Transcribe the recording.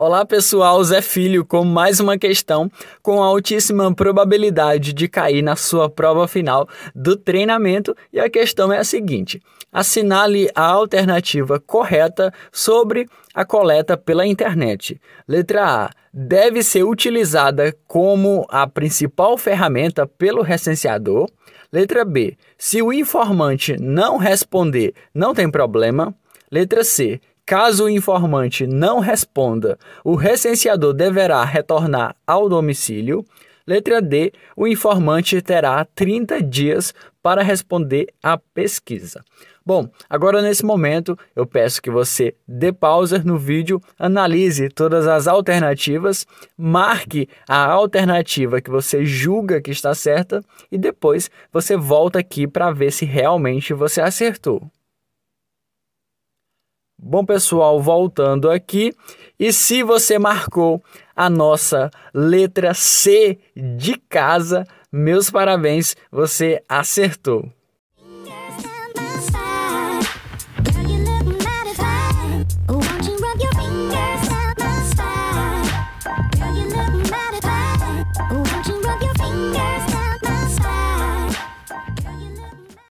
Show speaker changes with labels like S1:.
S1: Olá pessoal, Zé Filho com mais uma questão com altíssima probabilidade de cair na sua prova final do treinamento e a questão é a seguinte: assinale a alternativa correta sobre a coleta pela internet. Letra A: deve ser utilizada como a principal ferramenta pelo recenseador. Letra B: se o informante não responder, não tem problema. Letra C: Caso o informante não responda, o recenseador deverá retornar ao domicílio. Letra D, o informante terá 30 dias para responder à pesquisa. Bom, agora nesse momento eu peço que você dê pausa no vídeo, analise todas as alternativas, marque a alternativa que você julga que está certa e depois você volta aqui para ver se realmente você acertou. Bom, pessoal, voltando aqui, e se você marcou a nossa letra C de casa, meus parabéns, você acertou.